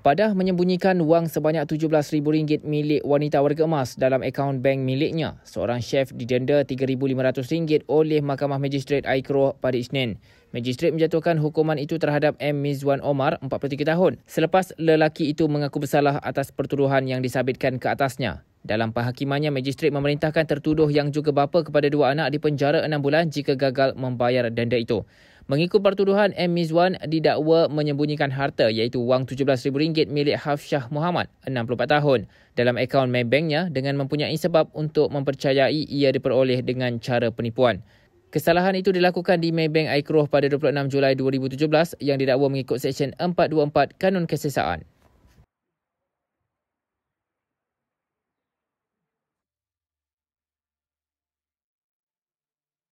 Padah menyembunyikan wang sebanyak rm ringgit milik wanita warga emas dalam akaun bank miliknya. Seorang chef didenda RM3,500 oleh Mahkamah Magistrate Aikro pada Isnin. Magistrate menjatuhkan hukuman itu terhadap M. Mizwan Omar, 43 tahun, selepas lelaki itu mengaku bersalah atas pertuduhan yang disabitkan ke atasnya. Dalam perhakimannya, Magistrate memerintahkan tertuduh yang juga bapa kepada dua anak dipenjara enam bulan jika gagal membayar denda itu. Mengikut pertuduhan, M. Mizwan didakwa menyembunyikan harta iaitu wang RM17,000 milik Hafsyah Muhammad, 64 tahun, dalam akaun Maybanknya dengan mempunyai sebab untuk mempercayai ia diperoleh dengan cara penipuan. Kesalahan itu dilakukan di Maybank Aikroh pada 26 Julai 2017 yang didakwa mengikut Seksyen 424 Kanun Kesesaan.